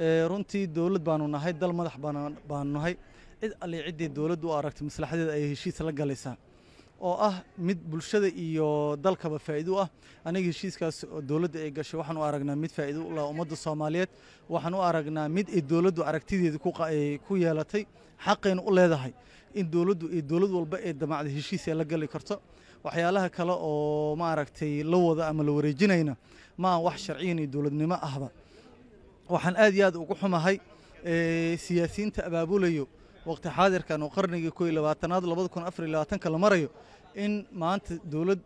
runtii dowlad baanu nahay dal madax baanu nahay cid alli ciddii dowladdu u maslaxadeeda ay heshiis la galaysaa oo ah mid bulshada iyo dalkaba faa'iido ah aniga heshiiskaas dowladda ay gashay waxaan u aragnaa mid faa'iido u laha ummadda soomaaliyeed waxaan u aragnaa mid ay dowladdu aragtideeda ku yeelatay xaqayna u leedahay in dowladdu iyo dowlad walba ee damacda heshiis ee la gali karto waxyaalaha kale oo maaragtay la wada ama la wareejinayna ma aan wax sharciyan iyo dowladnimo ahba waxaan aad iyo aad ugu xumahay siyaasiyiinta abaabulayo waqti xaadirkan oo qarnigii koy labaatanaad labada kun afar iyo labaatanka la marayo in maanta dowlad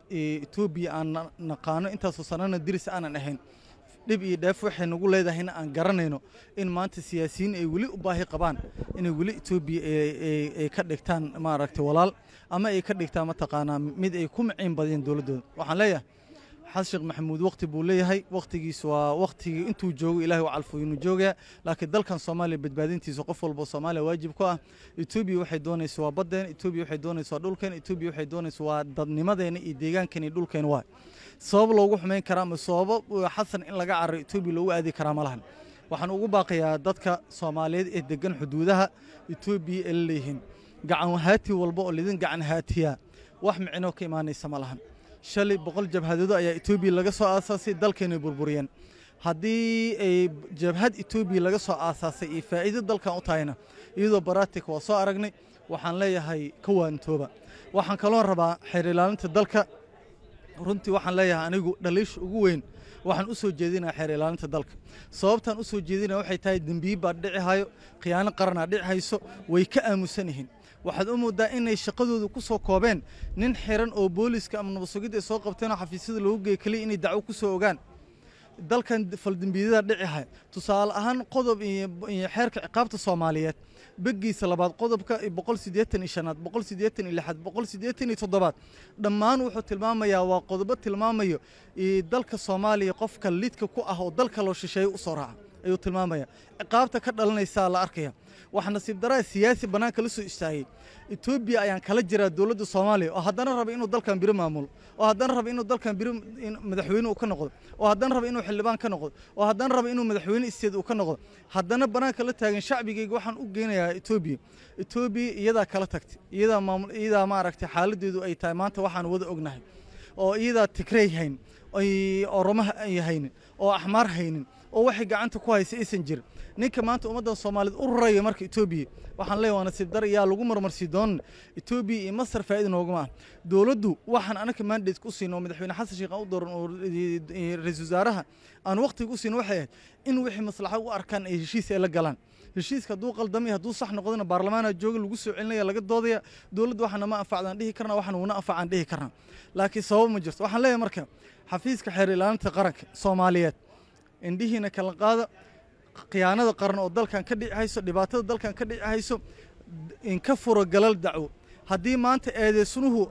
etoobiya aan naqaano intaasoo sanana diris aanan ahayn dhib iyo dheef waxay nagu leedahayna aan garanayno in maanta siyaasiyiin ay weli u baahi qabaan inay weli etoobiya ay ka dhigtaan maaragtay walaal ama ay ka dhigtaan mataqaanaa mid ay ku maciin badeen dowladdooda waxaan leeyahay xasan sheekh maxamuud wakhti buu leeyahay wakhtigiis waa wakhtigii intuu joogo ilahay u calfo inuu jooga laakiin dalkan soomaaliya badbaadintiisa qof walba soomaaliya waajib ku ah etoobiya waxay doonaysa waa baddeen etoobiya waxay doonaysa waa dhulkeen etoobiya waxay doonaysa waa dadnimadeena iyo deegaankan dhulkeen waay sabab loogu xumayn karaa ama sababo uh, xasan in laga cararo etoobiya loogu aadi karaa ma waxaan ugu baaqayaa dadka soomaaliyeed ee deggan xuduudaha etoobiya ee la leeyihiin gacan haati walba oo lidin gacan haatiya wax micnoo ka imaanaysa ma shalay boqol jabhadoodo ayaa etoobiya laga soo aasaasay dalkeenay burburiyeen haddii ay jabhad etoobiya laga soo aasaasay iyo faa'iido dalkan u tahayna iyadoo baratik waa soo aragnay waxaan leeyahay ka waantooba waxaan kaloo rabaa xeer ilaalinta dalka runtii waxaan leeyahay anigu dhaliisha ugu weyn waxaan u jeedinaa xeer ilaalinta dalka sababtaan u jeedinaya waxay tahay dembiyi baa dhici hayo khiyaano qaranaa dhici hayso way ka aamusan yihiin waxaad u moodaa inay shaqadooda kusoo koobeen nin xiran oo booliska ama nabasugidda ay soo qabteenoo xafiisyada loogu geey keliya inay dacwo kusoo ogaan dalkan faldembiidada dhiciha tusaale ahaan qodob iyo xeerka ciqaabta soomaaliyeed begiisa labaad qodobka boqolsideetanishanaad boqolsideetanilixaad boqolsideetanitoddobaad dhammaan wuxuu tilmaamayaa waa qodobo tilmaamayo dalka soomaaliya qofka lidka ku ah oo dalka loo shisheeya u soo raaca ayuu tilmaamaya ciqaabta ka dhalanaysaa la arkaya waxaa nasiib daraa siyaasi bannaanka la soo istaagay etoobiya ayaan kala jiraa dowladda soomaaliya oo haddana raba inuu dalkan biri maamulo oo haddana raba inuu dalkan biri madaxweyne uu ka noqdo oo haddana raba inuu xildhibaan ka noqdo oo haddana raba inuu madaxweyne isteed uu ka noqdo haddana bannaanka la taagan shacbigayga waxaan u geynayaa etoobiya etoobiya iyadaa kala tagtay iyadaa maamul iyadaa maaragtay xaaladeedu ay tahay maanta waxaan wada ognahay oo iyadaa tigrey hayn ay oromo haynin oo axmaar haynin oo waxay gacanta ku haysay aysan jirin ninka maanta ummadda soomaaliyeed u raraya marka etoobiya waxaan leeyahay waa nasiib dar yaa lagu marmarsi doonin etoobiya iyo masar faa'iida noogu maaha dowladdu waxaan anaka mandate ku siino madaxweyne xasan sheekh aan u dooran oo ra-iisul wasaaraha aan waqtiga u siino waxay ahayd in wixii maslaxa u arkaan ay heshiis ay la galaan heshiiska hadduu qaldamay hadduu sax noqdana baarlamaana jooga lagu soo celinaya laga doodaya dowladda waxaana ma anfacdaan dhihi karna waxaana una anfacaan dhihi karna laakiin sabab ma jirto waxaan leeyahay marka xafiiska xeer ilaalinta qaranka soomaaliyeed indhihiina kala qaada khiyaanada qaran oo dalkan ka dhici dhibaatada dalkan ka dhici hayso inka furo galal dacwo haddii maanta eedeysunuhu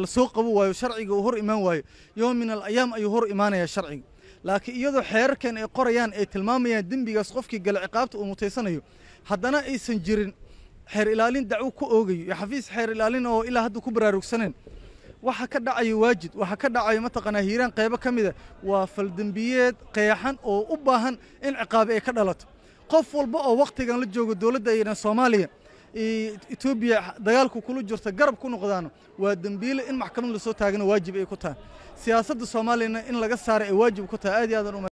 la soo qabo waayo sharciga uu hor imaan waayo yoom min alayaam ayuu hor imaanayaa sharciga laakiin iyadoo xeerarkan ay qorayaan ay tilmaamayaan dembigaas qofkii gala ciqaabta uu mutaysanayo haddana aysan jirin xeer ilaalin dacwo ku oogayo iyo xafiis xeer ilaalin oo ilaa hadda ku baraarugsaneen waxa ka dhacayo waajid waxa ka dhacayo mataqaanaa hiiraan qaybo ka mida waa faldembiyeed qeexan oo u baahan in ciqaabi ay ka dhalato qof walba oo wakhtigan la joogo dowladda aydan soomaaliya etoobiya dagaalku kula jirta garab ku noqdaano waa dembiile in maxkamad lasoo taagana waajib ay ku tahay siyaasadda soomaaliyana in laga saara ay waajib ku tahay aad iyo aadan